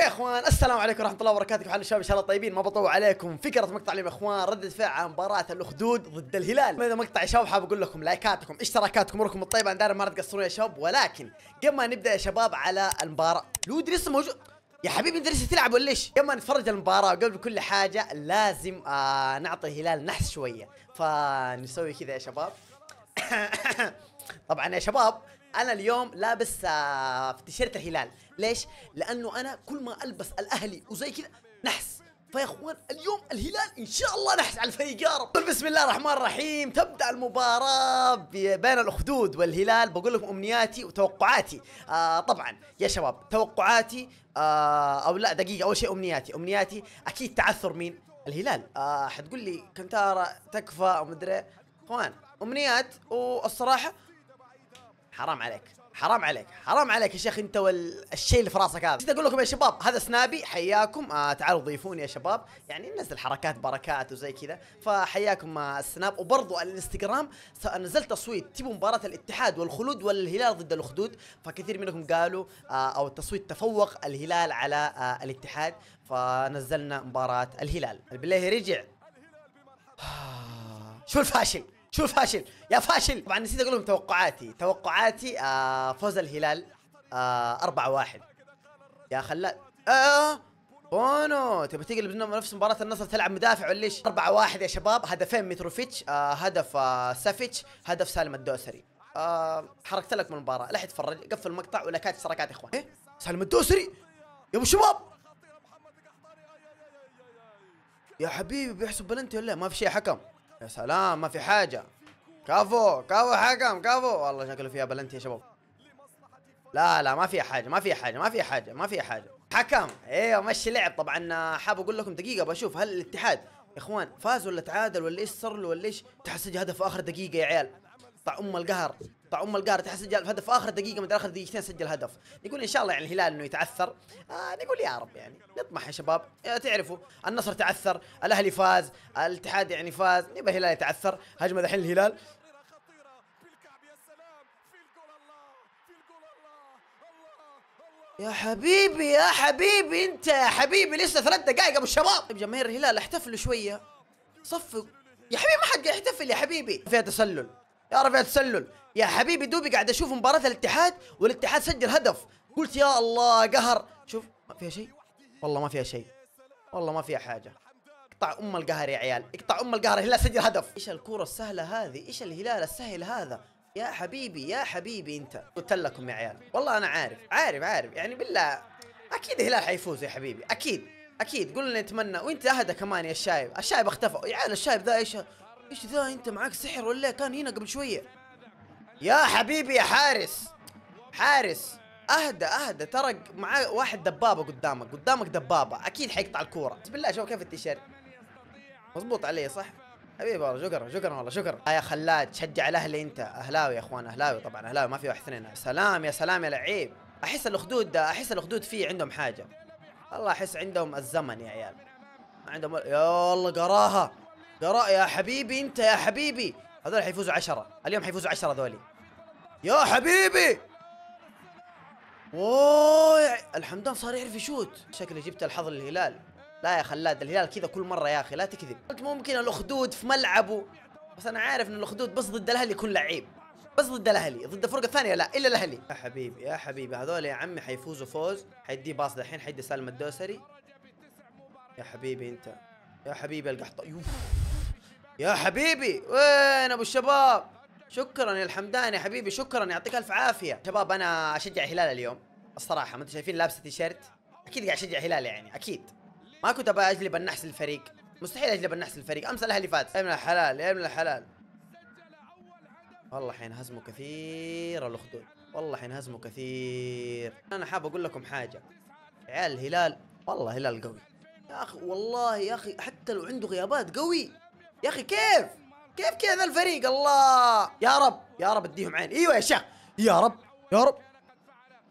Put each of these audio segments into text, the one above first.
اوكي يا اخوان السلام عليكم ورحمه الله وبركاته كيف حال الشباب ان شاء الله طيبين ما بطول عليكم فكره مقطع اليوم يا اخوان ردة فعل عن مباراه الاخدود ضد الهلال هذا مقطع يا شباب حاب اقول لكم لايكاتكم اشتراكاتكم اموركم الطيبه انا ما تقصرون يا شباب ولكن قبل ما نبدا يا شباب على المباراه لو لسه موجود يا حبيبي انت لسه تلعب ولا ايش؟ قبل ما نتفرج على المباراة وقبل كل حاجة لازم آه نعطي الهلال نحس شوية فنسوي كذا يا شباب طبعا يا شباب انا اليوم لابس آه، في تيشيرت الهلال ليش لانه انا كل ما البس الاهلي وزي كذا نحس فيا اخوان اليوم الهلال ان شاء الله نحس على الفريق يا رب بسم الله الرحمن الرحيم تبدا المباراه بين الاخدود والهلال بقول لكم امنياتي وتوقعاتي آه طبعا يا شباب توقعاتي آه او لا دقيقه اول شيء امنياتي امنياتي اكيد تعثر مين الهلال آه حتقول لي كنتارا تكفى ومدري اخوان امنيات والصراحه حرام عليك حرام عليك حرام عليك يا شيخ انت والشيء اللي في راسك هذا جيت اقول لكم يا شباب هذا سنابي حياكم آه تعالوا ضيفوني يا شباب يعني ننزل حركات بركات وزي كذا فحياكم آه السناب وبرضو على الانستغرام نزلت تصويت تبوا مباراه الاتحاد والخلود والهلال ضد الاخدود فكثير منكم قالوا آه او التصويت تفوق الهلال على آه الاتحاد فنزلنا مباراه الهلال البلاهي رجع شو الفاشل شوف فاشل يا فاشل طبعا نسيت اقول لهم توقعاتي توقعاتي آه فوز الهلال آه 4 1 يا خلاد آه بونو تبي تقلب نفس مباراة النصر تلعب مدافع ولا ايش؟ 4 1 يا شباب هدفين متروفيتش آه هدف آه سافيتش هدف سالم الدوسري آه حركت لك من المباراة لا حد يتفرج قفل المقطع ولاكات اشتراكات يا اخوان إيه؟ سالم الدوسري يا ابو شباب يا حبيبي بيحسب بلنتي ولا ما في شيء حكم يا سلام ما في حاجة كفو كفو حكم كفو والله شكله فيها بلنتي يا شباب لا لا ما فيها حاجة ما فيها حاجة ما فيها حاجة ما فيها حاجة حكم ايوه مشي لعب طبعا حاب اقول لكم دقيقة بشوف هل الاتحاد يا اخوان فاز ولا تعادل ولا ايش صار له ولا ايش تحسج هدف اخر دقيقة يا عيال طع ام القهر طبعا ام القارة سجل هدف في اخر دقيقه من اخر دقيقتين سجل هدف نقول ان شاء الله يعني الهلال انه يتعثر آه نقول يا رب يعني نطمح يا شباب آه، تعرفوا النصر تعثر الاهلي فاز الاتحاد يعني فاز نبى الهلال يتعثر هجمه الحين الهلال يا حبيبي يا حبيبي انت يا حبيبي لسه ثلاث دقائق ابو الشباب طيب جماهير الهلال احتفلوا شويه صفوا يا حبيبي ما حد يحتفل يا حبيبي فيها تسلل يا رفيع تسلل يا حبيبي دوبي قاعد اشوف مباراه الاتحاد والاتحاد سجل هدف قلت يا الله قهر شوف ما فيها شيء والله ما فيها شيء والله ما فيها حاجه اقطع ام القهر يا عيال اقطع ام القهر الهلال سجل هدف ايش الكره السهله هذه ايش الهلال السهل هذا يا حبيبي يا حبيبي انت قلت لكم يا عيال والله انا عارف عارف عارف يعني بالله اكيد الهلال حيفوز يا حبيبي اكيد اكيد قول لنا نتمنى وانت اهدى كمان يا الشايب الشايب اختفى يا عيال الشايب ذا ايش ايش ذا انت معاك سحر ولا كان هنا قبل شويه يا حبيبي يا حارس حارس اهدى اهدى ترى معاه واحد دبابه قدامك قدامك دبابه اكيد حيقطع الكوره بالله شوف كيف التيشيرت مظبوط علي صح حبيبي والله شكرا شكرا والله شكرا آه يا خلاد شجع الاهلي انت اهلاوي يا اخوان اهلاوي طبعا اهلاوي ما في واحد اثنين سلام يا سلام يا لعيب احس الاخدود احس الاخدود فيه عندهم حاجه والله احس عندهم الزمن يا عيال ما عندهم يا الله قراها يا يا حبيبي انت يا حبيبي هذول حيفوزوا عشرة اليوم حيفوزوا عشرة ذولي يا حبيبي اوه الحمدان صار يعرف يشوت شكله جبت الحظ للهلال لا يا خلاد الهلال كذا كل مره يا اخي لا تكذب قلت ممكن الاخدود في ملعبه بس انا عارف ان الاخدود بس ضد الاهلي يكون لعيب بس ضد الاهلي ضد الفرقه الثانيه لا الا الاهلي يا حبيبي يا حبيبي هذول يا عمي حيفوزوا فوز حيديه باص دحين حيدي سالم الدوسري يا حبيبي انت يا حبيبي القحط يوف يا حبيبي وين ابو الشباب شكرا يا الحمدان يا حبيبي شكرا يعطيك الف عافيه شباب انا اشجع الهلال اليوم الصراحه ما انتم شايفين لابسه تيشيرت اكيد قاعد اشجع الهلال يعني اكيد ما كنت ابغى اجلب النحس للفريق مستحيل اجلب النحس للفريق امس الاهلي فات يا ابن الحلال يا ابن الحلال والله حينهزموا كثير الاخدود والله حينهزموا كثير انا حاب اقول لكم حاجه عيال الهلال والله هلال قوي يا اخي والله يا اخي حتى لو عنده غيابات قوي يا اخي كيف كيف كذا الفريق الله يا رب يا رب اديهم عين ايوه يا شيخ يا رب يا رب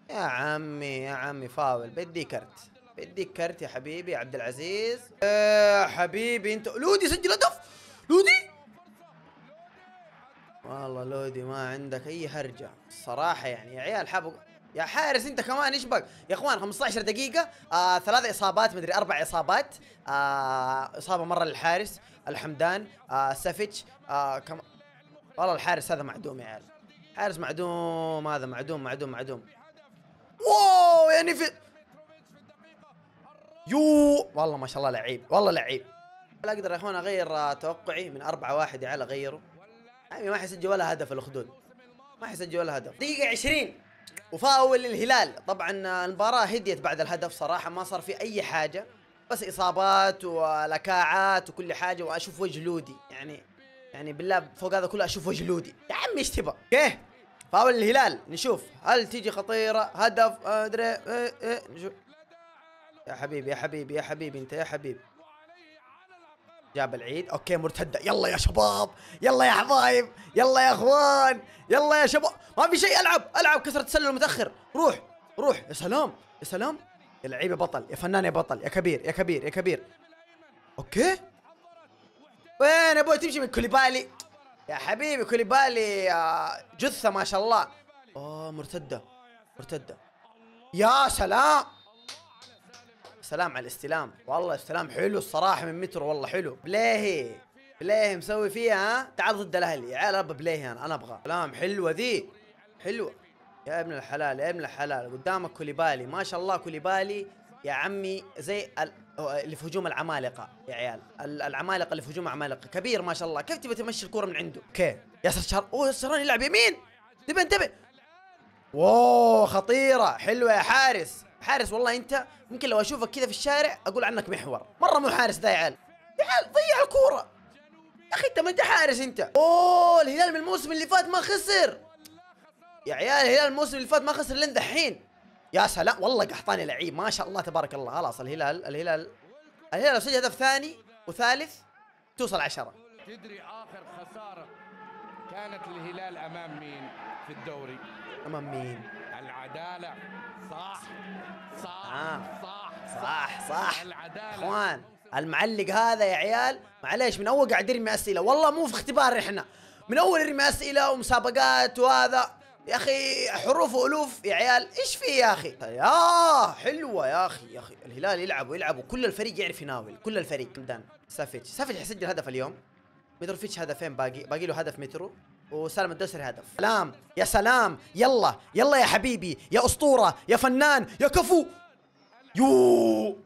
يا عمي يا عمي فاول بدي كرت بدي كرت يا حبيبي عبد العزيز يا آه، حبيبي انت لودي سجل هدف لودي والله لودي ما عندك اي هرجه الصراحه يعني يا عيال حابب يا حارس انت كمان ايش بك يا اخوان 15 دقيقه آه ثلاث اصابات مدري اربع اصابات آه اصابه مره للحارس الحمدان آه سافيتش آه كم... والله الحارس هذا معدوم يا عيال حارس معدوم هذا معدوم معدوم معدوم واو يعني في يو والله ما شاء الله لعيب والله لعيب لا اقدر يا اخوان اغير آه، توقعي من 4 1 يا عيال اغيره يعني ما حيسجل ولا هدف الاخدود ما حيسجل ولا هدف دقيقه 20 وفاول للهلال طبعا آه، المباراه هديت بعد الهدف صراحه ما صار في اي حاجه بس اصابات ولكاعات وكل حاجه واشوف وجه لودي يعني يعني بالله فوق هذا كله اشوف وجه لودي يا عمي ايش تبغى؟ اوكي فاول الهلال نشوف هل تيجي خطيره هدف ادري اه اه نشوف يا حبيبي يا حبيبي يا حبيبي انت يا حبيبي جاب العيد اوكي مرتده يلا يا شباب يلا يا حبايب يلا يا اخوان يلا يا شباب ما في شيء العب العب كسرة تسلل متاخر روح روح يا سلام يا سلام يا لعيب يا بطل يا فنان يا بطل يا كبير يا كبير يا كبير اوكي وين ابوي تمشي من كوليبالي يا حبيبي كوليبالي جثه ما شاء الله اوه مرتده مرتده يا سلام سلام على الاستلام والله استلام حلو الصراحه من متر والله حلو بلاهي بلاهي مسوي فيها ها تعال ضد الاهلي يا عيال ابى بلاهي انا انا ابغى سلام حلوه ذي حلوه يا ابن الحلال يا ابن الحلال قدامك كوليبالي ما شاء الله كوليبالي يا عمي زي اللي في هجوم العمالقه يا عيال العمالقه اللي في هجوم العمالقه كبير ما شاء الله كيف تبي تمشي الكوره من عنده اوكي ياسر شهر اوه ياسر يلعب يمين انتبه انتبه واو خطيره حلوه يا حارس حارس والله انت ممكن لو اشوفك كذا في الشارع اقول عنك محور مره مو حارس ذا يا عيال يا عيال ضيع الكوره يا اخي انت ما انت حارس انت اوه الهلال من الموسم اللي فات ما خسر يا عيال الهلال الموسم اللي فات ما خسر لين دحين يا سلام والله قحطاني لعيب ما شاء الله تبارك الله خلاص الهلال الهلال الهلال لو سجل هدف ثاني وثالث توصل عشرة تدري اخر خساره كانت الهلال امام مين في الدوري امام مين العداله صح صح آه. صح صح صح اخوان المعلق هذا يا عيال معليش من اول قاعد يرمي اسئله والله مو في اختبار احنا من اول يرمي اسئله ومسابقات وهذا يا اخي حروف والوف يا عيال ايش في يا اخي يا حلوه يا اخي يا اخي الهلال يلعب ويلعب وكل الفريق يعرف يناول كل الفريق حمدان سافيتش سافيتش حيسجل هدف اليوم ميتروفيتش هدفين باقي باقي له هدف مترو وسالم الدوسري هدف سلام يا سلام يلا يلا يا حبيبي يا اسطوره يا فنان يا كفو يو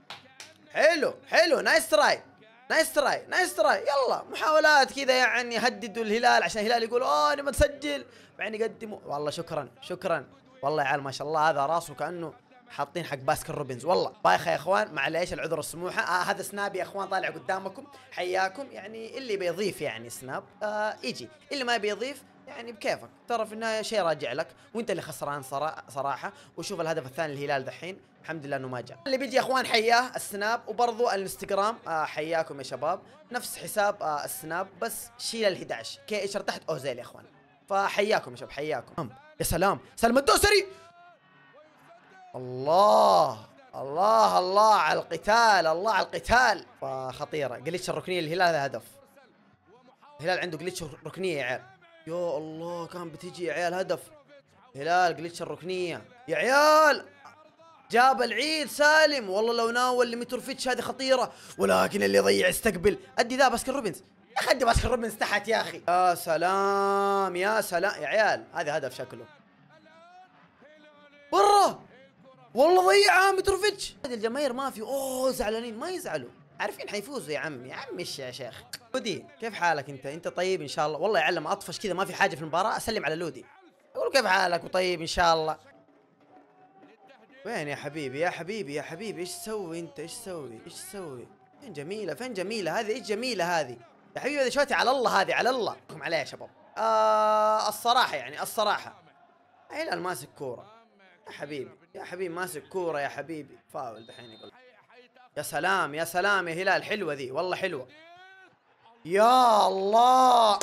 حلو حلو نايس تراي نايس تراي نايس تراي يلا محاولات كذا يعني يهددوا الهلال عشان الهلال يقول اوه نبى نسجل بعدين يقدموا والله شكرا شكرا والله يا عيال ما شاء الله هذا راسه كانه حاطين حق باسكر روبنز والله بايخه يا اخوان معليش العذر السموحه آه هذا سناب يا اخوان طالع قدامكم حياكم يعني اللي بيضيف يعني سناب آه يجي اللي ما بيضيف يعني بكيفك ترى في النهايه شيء راجع لك وانت اللي خسران صراحه وشوف الهدف الثاني الهلال دحين الحمد لله انه ما جاء اللي بيجي يا اخوان حياه السناب وبرضه الانستغرام آه حياكم يا شباب نفس حساب آه السناب بس شيل ال11 كي ارتحت تحت اوزيل يا اخوان فحياكم يا شباب حياكم يا سلام سلمى الدوسري الله الله الله على القتال الله على القتال خطيرة جلتش الركنيه للهلال هدف الهلال عنده جلتش ركنيه يا عيال يا الله كان بتجي يا عيال هدف هلال جلتش الركنيه يا عيال جاب العيد سالم والله لو ناول لميتروفيتش هذه خطيره ولكن اللي يضيع يستقبل ادي ذا باسكن روبنز يا اخي ادي باسكن روبنز تحت يا اخي يا سلام يا سلام يا عيال هذا هدف شكله برا والله ضيعها متروفيتش هذه الجماهير ما في اوه زعلانين ما يزعلوا عارفين حيفوزوا يا عمي يا عمي ايش يا شيخ لودي كيف حالك انت انت طيب ان شاء الله والله يا علم اطفش كذا ما في حاجه في المباراه اسلم على لودي اقول كيف حالك وطيب ان شاء الله وين يا حبيبي يا حبيبي يا حبيبي ايش تسوي انت ايش تسوي ايش تسوي فين جميله فين جميله هذه ايش جميله هذه يا حبيبي هذه شوتي على الله هذه على الله لكم عليها يا شباب آه الصراحه يعني الصراحه هلال ماسك كوره يا حبيبي يا حبيبي ماسك كوره يا حبيبي فاول دحين يقول يا سلام يا سلام يا هلال حلوه ذي والله حلوه يا الله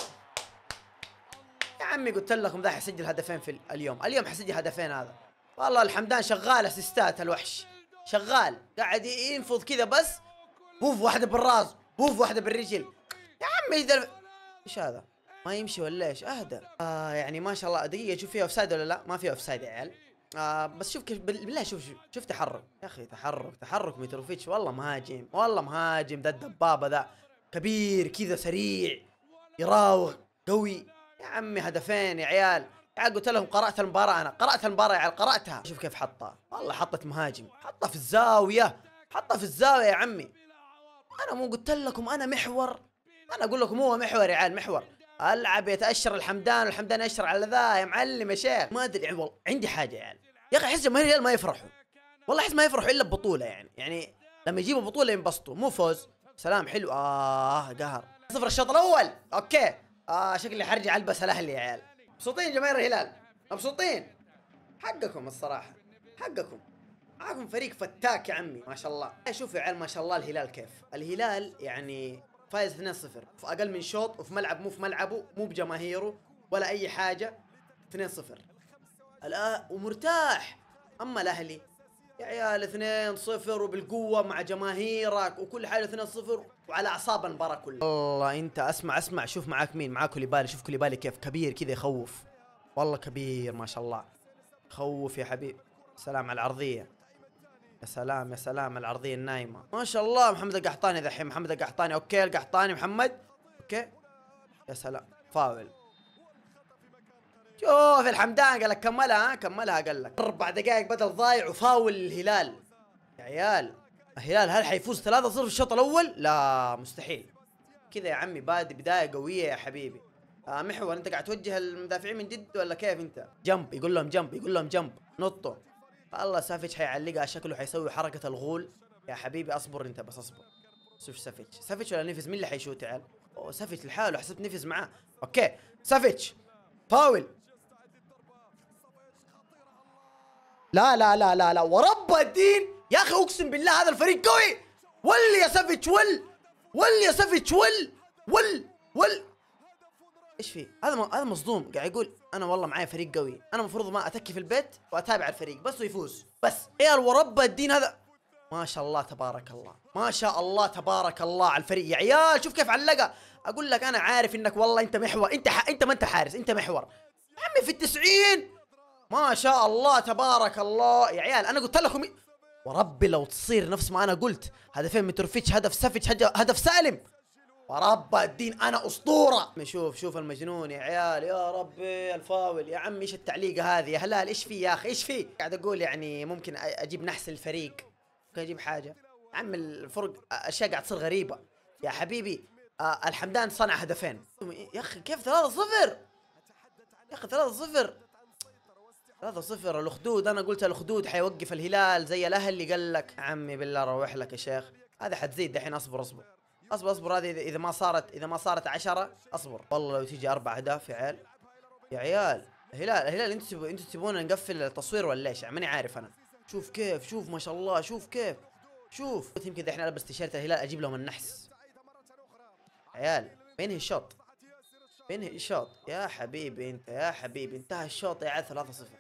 يا عمي قلت لكم ذا حيسجل هدفين في اليوم اليوم حيسجل هدفين هذا والله الحمدان شغال اسيستات الوحش شغال قاعد ينفض كذا بس بوف واحده بالراس بوف واحده بالرجل يا عمي دل... ايش هذا ما يمشي ولا ايش اهدى آه يعني ما شاء الله دقيقه شوف فيها اوفسايد ولا لا ما فيها اوفسايد يا عيال آه بس شوف كيف بالله شوف شوف, شوف تحرك يا اخي تحرك تحرك متروفيتش والله مهاجم والله مهاجم ذا الدبابه ذا كبير كذا سريع يراوغ قوي يا عمي هدفين يا عيال قلت لهم قرأت المباراة أنا قرأت المباراة يا عيال قرأتها شوف كيف حطها والله حطت مهاجم حطها في الزاوية حطها في الزاوية يا عمي أنا مو قلت لكم أنا محور أنا أقول لكم هو محور يا عيال محور العب يتاشر الحمدان والحمدان يأشر على ذا يا معلم يا شيخ ما ادري يعني والله عندي حاجه يعني يا اخي احس جماهير الهلال ما يفرحوا والله احس ما يفرحوا الا ببطوله يعني يعني لما يجيبوا بطوله ينبسطوا مو فوز سلام حلو اه قهر صفر الشوط الاول اوكي اه شكلي حرجع البس الاهلي يا عيال مبسوطين جماهير الهلال مبسوطين حقكم الصراحه حقكم معاكم فريق فتاك يا عمي ما شاء الله شوفوا يا عيال ما شاء الله الهلال كيف الهلال يعني فايز 2-0 في اقل من شوط وفي ملعب مو في ملعبه مو بجماهيره ولا اي حاجه 2-0 الان ومرتاح اما الاهلي يا عيال 2-0 وبالقوه مع جماهيرك وكل حاجه 2-0 وعلى اعصاب المباراه كلها والله انت اسمع اسمع شوف معاك مين معاك كوليبالي شوف كوليبالي كيف كبير كذا يخوف والله كبير ما شاء الله خوف يا حبيبي سلام على العرضيه يا سلام يا سلام العرضيه النايمه ما شاء الله محمد القحطاني ذحين محمد القحطاني اوكي القحطاني محمد اوكي يا سلام فاول شوف الحمدان قال لك كملها ها كملها قال لك اربع دقائق بدل ضايع وفاول الهلال يا عيال الهلال هل حيفوز 3-0 في الشوط الاول؟ لا مستحيل كذا يا عمي بادي بدايه قويه يا حبيبي آه محور انت قاعد توجه المدافعين من جد ولا كيف انت؟ جنب يقول لهم جنب يقول لهم جنب نطوا فالله سافيتش حيعلقها شكله حيسوي حركه الغول يا حبيبي اصبر انت بس اصبر شوف سافيتش سافيتش ولا نيفز مين اللي حيشوت عيال؟ اوه سافيتش لحاله حسبت نيفز معاه اوكي سافيتش فاول لا لا لا لا لا ورب الدين يا اخي اقسم بالله هذا الفريق قوي ول يا سافيتش ول ول يا سافيتش ول ول ول ايش في هذا م... هذا مصدوم قاعد يقول انا والله معايا فريق قوي انا المفروض ما اتكي في البيت واتابع الفريق بس ويفوز بس عيال ورب الدين هذا ما شاء الله تبارك الله ما شاء الله تبارك الله على الفريق يا عيال شوف كيف علقها اقول لك انا عارف انك والله انت محور انت ح... انت ما انت حارس انت محور عمي في التسعين ما شاء الله تبارك الله يا عيال انا قلت لكم وربي لو تصير نفس ما انا قلت هدفين متروفيتش هدف سافيتش هدف سالم ورب الدين انا اسطوره شوف شوف المجنون يا عيال يا ربي الفاول يا عمي ايش التعليقه هذه يا هلال ايش في يا اخي ايش في قاعد اقول يعني ممكن اجيب نحس الفريق ممكن اجيب حاجه عم الفرق اشياء قاعد تصير غريبه يا حبيبي آه الحمدان صنع هدفين يا اخي كيف 3-0 يا اخي 3-0 3 صفر الاخدود انا قلت الاخدود حيوقف الهلال زي الاهلي قال لك عمي بالله روح لك يا شيخ هذا حتزيد دحين اصبر اصبر اصبر اصبر هذه اذا ما صارت اذا ما صارت 10 اصبر والله لو تيجي اربع اهداف يا عيال يا عيال هلال هلال انتوا انتوا تبون نقفل التصوير ولا ايش؟ ماني عارف انا شوف كيف شوف ما شاء الله شوف كيف شوف قلت يمكن احنا البس تيشيرت الهلال اجيب لهم النحس عيال بينهي الشوط بينهي الشوط يا حبيبي انت يا حبيبي انتهى الشوط يا عيال 3-0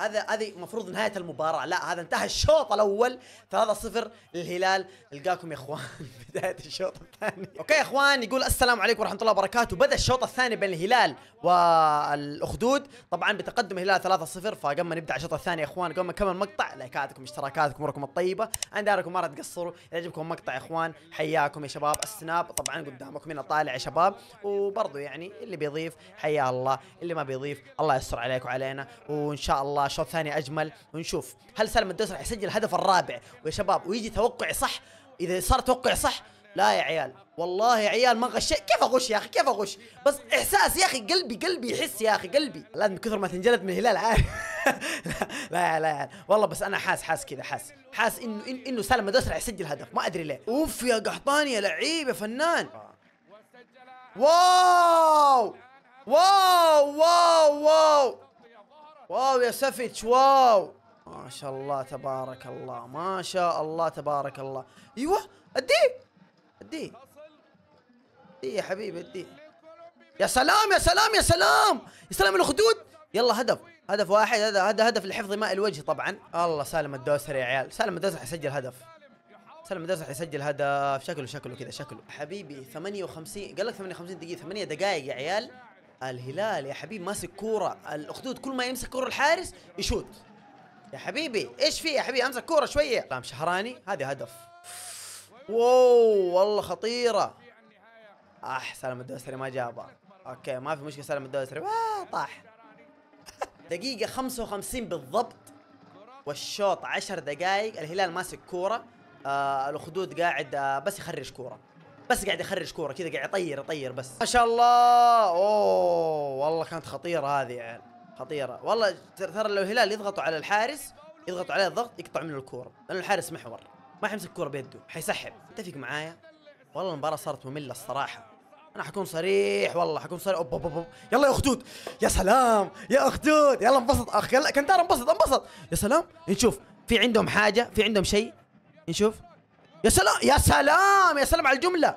هذا هذه المفروض نهايه المباراه لا هذا انتهى الشوط الاول 3 0 للهلال نلقاكم يا اخوان بدايه الشوط الثاني اوكي يا اخوان يقول السلام عليكم ورحمه الله وبركاته بدا الشوط الثاني بين الهلال والاخدود طبعا بتقدم الهلال 3 0 فقبل ما نبدا الشوط الثاني يا اخوان قبل ما نكمل مقطع لايكاتكم اشتراكاتكم اموركم الطيبه انا داركم ما راح تقصروا اذا عجبكم مقطع يا اخوان حياكم يا شباب السناب طبعا قدامكم هنا طالع يا شباب وبرضه يعني اللي بيضيف حيا الله اللي ما بيضيف الله يستر عليك وعلينا وان شاء الله شوط ثاني اجمل ونشوف هل سالم الدوسري راح يسجل الهدف الرابع ويا شباب ويجي توقعي صح اذا صار توقعي صح لا يا عيال والله يا عيال ما غشيت كيف اغش يا اخي كيف اغش بس احساس يا اخي قلبي قلبي يحس يا اخي قلبي الان من كثر ما تنجلد من الهلال عارف لا لا لا يا والله بس انا حاس حاس كذا حاس حاس انه إن انه سالم الدوسري راح يسجل هدف ما ادري ليه اوف يا قحطاني يا لعيب يا فنان واو واو واو واو واو يا سفيتش واو ما شاء الله تبارك الله ما شاء الله تبارك الله ايوه ادي ادي ادي يا حبيبي ادي يا سلام يا سلام يا سلام يا سلام الخدود يلا هدف هدف واحد هذا هذا هدف لحفظ ماء الوجه طبعا الله سالم الدوسري يا عيال سالم الدوسري حيسجل هدف سالم الدوسري حيسجل هدف شكله شكله كذا شكله حبيبي 58 قال لك 58 دقيقه 8 دقائق يا عيال الهلال يا حبيبي ماسك كوره الاخدود كل ما يمسك كوره الحارس يشوت يا حبيبي ايش في يا حبيبي امسك كوره شويه قام شهراني هذه هدف واو والله خطيره اح سلام الدوسري ما جابها اوكي ما في مشكله سلام الدوسري آه، طاح دقيقة 55 بالضبط والشوط 10 دقائق الهلال ماسك كورة آه الاخدود قاعد آه بس يخرج كوره بس قاعد يخرج كوره كذا قاعد يطير يطير بس ما شاء الله اوه والله كانت خطيره هذه يا يعني. عيال خطيره والله ترى لو الهلال يضغطوا على الحارس يضغطوا عليه الضغط يقطع منه الكوره لانه الحارس محور ما حيمسك كوره بيده حيسحب اتفق معايا والله المباراه صارت ممله الصراحه انا حكون صريح والله حكون صريح أوب أوب أوب. يلا يا اخدود يا سلام يا اخدود يلا انبسط اخ يلا كنتار انبسط انبسط يا سلام نشوف في عندهم حاجه في عندهم شيء نشوف يا سلام يا سلام يا سلام على الجمله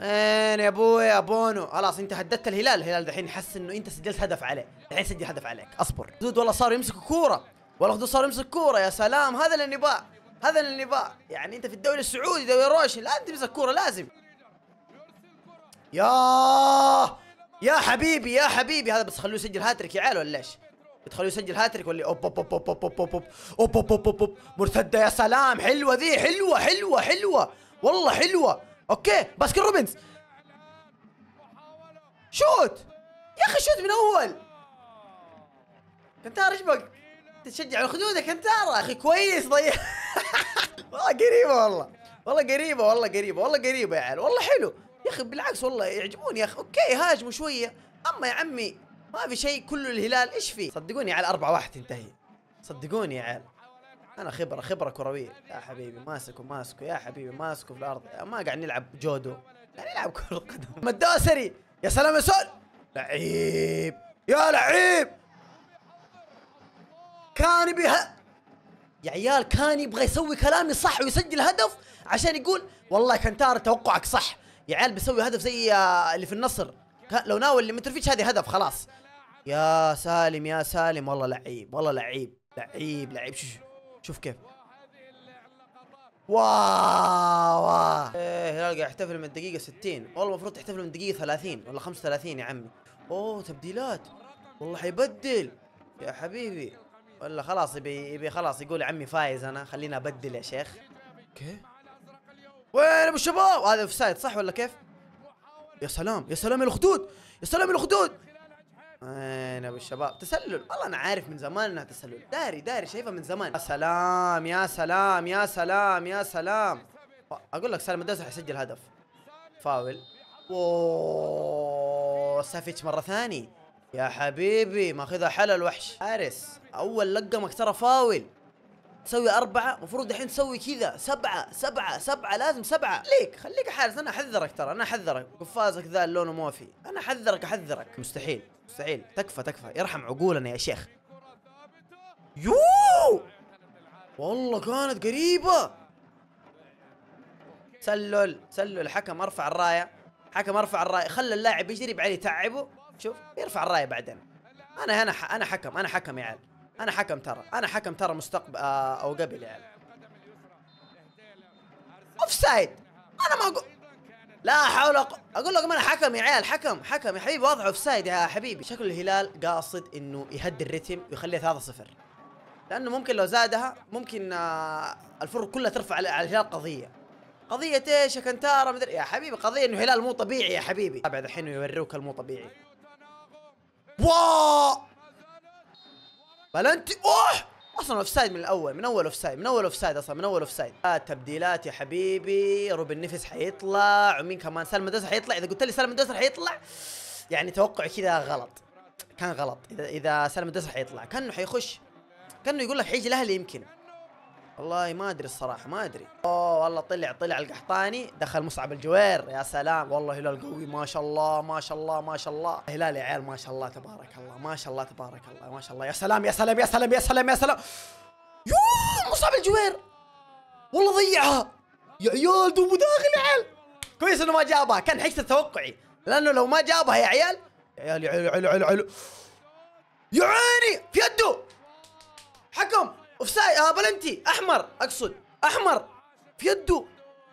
اين يا ابوي يا بونو خلاص انت هددت الهلال الهلال دحين يحس انه انت سجلت هدف عليه الحين سجل هدف عليك اصبر زود والله صار يمسك كوره والله خدود صار يمسك كوره يا سلام هذا اللي نباه هذا اللي نباه يعني انت في الدوري السعودي دوري روشن لازم تمسك كوره لازم يا يا حبيبي يا حبيبي هذا بس خلوه يسجل هاتريك يا عيال ولا ايش تخليه يسجل هاتريك ولا اوب اوب اوب اوب اوب اوب اوب اوب اوب اوب اوب اوب مرتده يا سلام حلوه ذي حلوه حلوه حلوه والله حلوه اوكي باسكن روبنز شوت يا اخي شوت من اول كنتار ايش بك تشجع على خدودك كنتار اخي كويس ضيع والله قريبه والله والله قريبه والله قريبه والله قريبه يا عيال والله حلو يا اخي بالعكس والله يعجبوني يا اخي اوكي هاجموا شويه اما يا عمي ما في شيء كله الهلال ايش فيه صدقوني على 4 1 تنتهي صدقوني يا عيال انا خبره خبره كرويه يا حبيبي ماسكه ماسكه يا حبيبي ماسكه في الارض ما قاعد نلعب جودو قاعد نلعب كره قدم مدوسري يا سلام يا سول لعيب يا لعيب كان بها يا عيال كان يبغى يسوي كلامي صح ويسجل هدف عشان يقول والله كنتار توقعك صح يا عيال بيسوي هدف زي آه، اللي في النصر لو ناول اللي متروفيتش هذه هدف خلاص يا سالم يا سالم والله لعيب والله لعيب لعيب لعيب شوف شوف كيف واو ايه هلال قاعد يحتفل من الدقيقة 60 والله المفروض تحتفل من الدقيقة 30 ولا 35 يا عمي اوه تبديلات والله حيبدل يا حبيبي ولا خلاص يبي يبي خلاص يقول عمي فايز انا خلينا ابدل يا شيخ اوكي وين ابو الشباب هذا اوف سايد صح ولا كيف؟ يا سلام يا سلام الخدود يا سلام الخدود اين ابو الشباب تسلل والله انا عارف من زمان انها تسلل داري داري شايفها من زمان يا سلام يا سلام يا سلام يا سلام اقول لك سالم الدوسري حيسجل هدف فاول اوه سافيتش مره ثاني يا حبيبي ماخذها حلل وحش حارس اول لقمك ترى فاول تسوي أربعة المفروض الحين تسوي كذا سبعة سبعة سبعة لازم سبعة ليك خليك حارس أنا أحذرك ترى أنا أحذرك قفازك ذا اللون موفي أنا أحذرك أحذرك مستحيل مستحيل تكفى تكفى يرحم عقولنا يا شيخ يو والله كانت قريبة سلل سلل الحكم ارفع الراية حكم ارفع الراية خلى اللاعب يجري بعلي تعبه شوف يرفع الراية بعدين انا هنا انا حكم انا حكم يا عيال انا حكم ترى انا حكم ترى مستقبل آه او قبل يعني اوف سايد انا ما اقول لا حول أق... اقول لكم انا حكم يا عيال حكم حكم يا حبيبي وضعه اوف سايد يا حبيبي شكل الهلال قاصد انه يهدي الريتم ويخليها 3-0 لانه ممكن لو زادها ممكن آه الفرق كلها ترفع على الهلال قضيه قضية ايش كنتارا مدري يا حبيبي قضية انه هلال مو طبيعي يا حبيبي بعد الحين يوروك المو طبيعي واو بلنتي اوه اصلا اوف سايد من الاول من اول اوف سايد من اول اوف سايد اصلا من اول اوف سايد آه تبديلات يا حبيبي روبن نفس حيطلع ومين كمان سالم مدرس حيطلع اذا قلت لي سالم مدرس حيطلع يعني توقعي كذا غلط كان غلط اذا اذا سالم مدرس حيطلع كانه حيخش كانه يقول لك حيجي الاهلي يمكن والله ما ادري الصراحه ما ادري اوه والله طلع طلع القحطاني دخل مصعب الجوير يا سلام والله هلال قوي ما شاء الله ما شاء الله ما شاء الله هلال يا عيال ما شاء الله تبارك الله ما شاء الله تبارك الله ما شاء الله يا سلام يا سلام يا سلام يا سلام يا سلام يوه مصعب الجوير والله ضيعها يا عيال دوبو داخل يا عيال كويس انه ما جابها كان حكسه توقعي لانه لو ما جابها يا عيال يا عيال يا عيال يا عيال يا عيني في يده حكم اوف سايد اه بلنتي احمر اقصد احمر في يده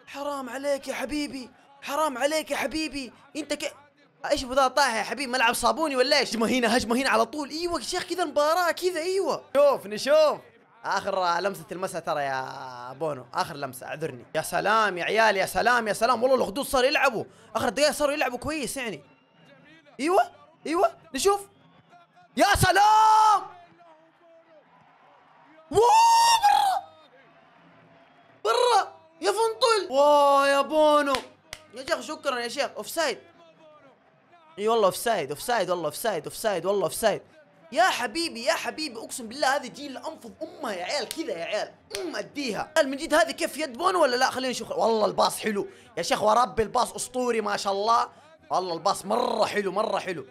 حرام عليك يا حبيبي حرام عليك يا حبيبي انت ك ايش ذا طاح يا حبيبي ملعب صابوني ولا ايش؟ هجمه هنا هجمه هنا على طول ايوه يا شيخ كذا المباراه كذا ايوه شوف نشوف اخر لمسه المسه ترى يا بونو اخر لمسه اعذرني يا سلام يا عيال يا سلام يا سلام والله الخدود صاروا يلعبوا اخر دقائق صاروا يلعبوا كويس يعني ايوه ايوه نشوف يا سلام برا برا يا فنطل واو يا بونو يا شيخ شكرا يا شيخ اوف سايد اي والله اوف سايد اوف سايد والله اوف سايد اوف سايد والله اوف سايد يا حبيبي يا حبيبي اقسم بالله هذه جيل انفض امها يا عيال كذا يا عيال ام اديها من جد هذه كيف يد بونو ولا لا خلينا نشوف والله الباص حلو يا شيخ وربي الباص اسطوري ما شاء الله والله الباص مره حلو مره حلو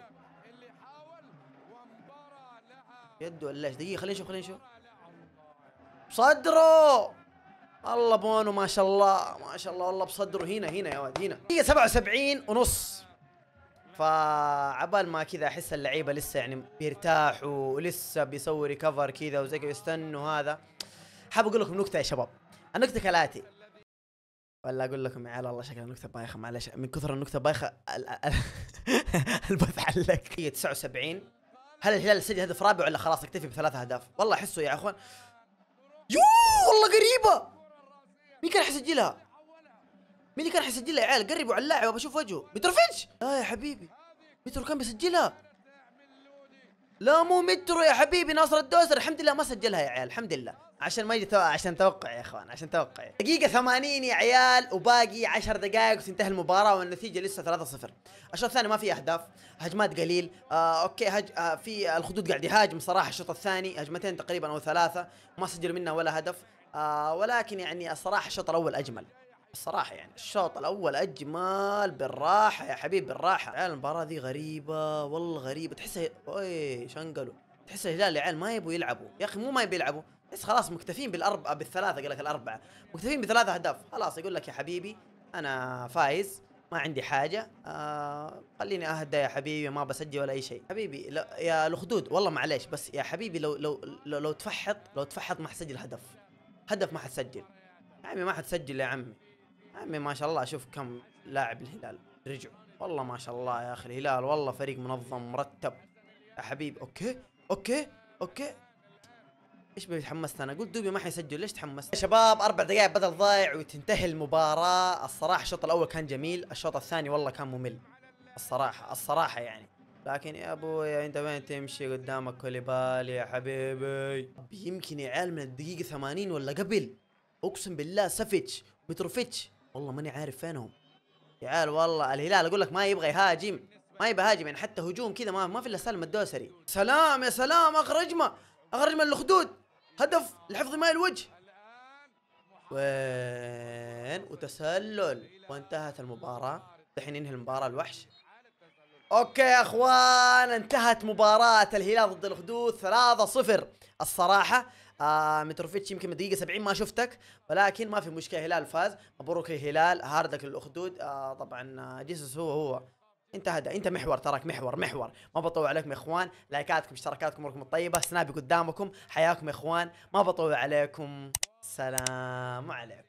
يده ولا ايش دقيقه خلينا نشوف خلينا نشوف بصدره الله بونو ما شاء الله ما شاء الله والله بصدره هنا هنا يا واد هنا هي 77 ونص فعبال ما كذا احس اللعيبه لسه يعني بيرتاحوا ولسه بيسوي ريكفر كذا وزي كذا يستنوا هذا حاب اقول لكم نكته يا شباب النكته كالاتي ولا اقول لكم يا عيال والله شكلها النكته بايخه معلش من كثر النكته بايخه البث علق هي 79 هل الهلال سجل هدف رابع ولا خلاص اكتفي بثلاث اهداف؟ والله احسه يا اخوان يو والله قريبه مين كان حيسجلها مين اللي كان حيسجلها يا عيال قربوا على اللاعب بشوف وجهه متروفيتش لا آه يا حبيبي مترو كان بيسجلها لا مو مترو يا حبيبي ناصر الدوسري الحمد لله ما سجلها يا عيال الحمد لله عشان ما يجي تو... عشان توقع يا اخوان عشان توقع دقيقة 80 يا عيال وباقي 10 دقائق وتنتهي المباراة والنتيجة لسه 3-0 الشوط الثاني ما في اهداف هجمات قليل آه اوكي هج... آه في الخدود قاعد يهاجم صراحة الشوط الثاني هجمتين تقريبا او ثلاثة ما سجلوا منها ولا هدف آه ولكن يعني الصراحة الشوط الاول اجمل الصراحة يعني الشوط الأول أجمل بالراحة يا حبيبي بالراحة عيال المباراة دي غريبة والله غريبة تحسها إيه، أوي شنقلوا تحس الهلال يا عيال ما يبوا يلعبوا يا أخي مو ما يبوا يلعبوا بس خلاص مكتفين بالاربعه بالثلاثه قال لك الاربعه مكتفين بثلاثة اهداف خلاص يقول لك يا حبيبي انا فايز ما عندي حاجة آه خليني أهدى يا حبيبي ما بسجل ولا أي شيء حبيبي لو يا الخدود والله معليش بس يا حبيبي لو لو لو, لو تفحط لو تفحط ما حسجل هدف هدف ما حتسجل يا عمي ما حتسجل يا عمي يا عمي ما شاء الله أشوف كم لاعب الهلال رجعوا والله ما شاء الله يا أخي الهلال والله فريق منظم مرتب يا حبيبي أوكي أوكي أوكي ايش تحمست انا قلت دوبي ما حيسجل ليش تحمست يا شباب اربع دقائق بدل ضايع وتنتهي المباراه الصراحه الشوط الاول كان جميل الشوط الثاني والله كان ممل الصراحه الصراحه يعني لكن يا ابوي انت وين تمشي قدامك كوليبالي يا حبيبي يمكن يا عيال من الدقيقه 80 ولا قبل اقسم بالله سافيتش متروفيتش والله ماني عارف فينهم يا عيال والله الهلال اقول لك ما يبغى يهاجم ما يبغى يهاجم يعني حتى هجوم كذا ما في الا سالم الدوسري سلام يا سلام اخرجنا اخرجنا من الخدود هدف لحفظ ماء الوجه وين وتسلل وانتهت المباراة الحين ينهي المباراة الوحش اوكي يا اخوان انتهت مباراة الهلال ضد الخدود 3-0 الصراحة آه متروفيتش يمكن من دقيقة 70 ما شفتك ولكن ما في مشكلة هلال فاز مبروك الهلال هاردك للاخدود آه طبعا آه، جيسوس هو هو انت هذا انت محور تراك محور محور ما بطول عليكم يا اخوان لايكاتكم اشتراكاتكم اموركم الطيبه سنابي قدامكم حياكم يا اخوان ما بطول عليكم سلام عليكم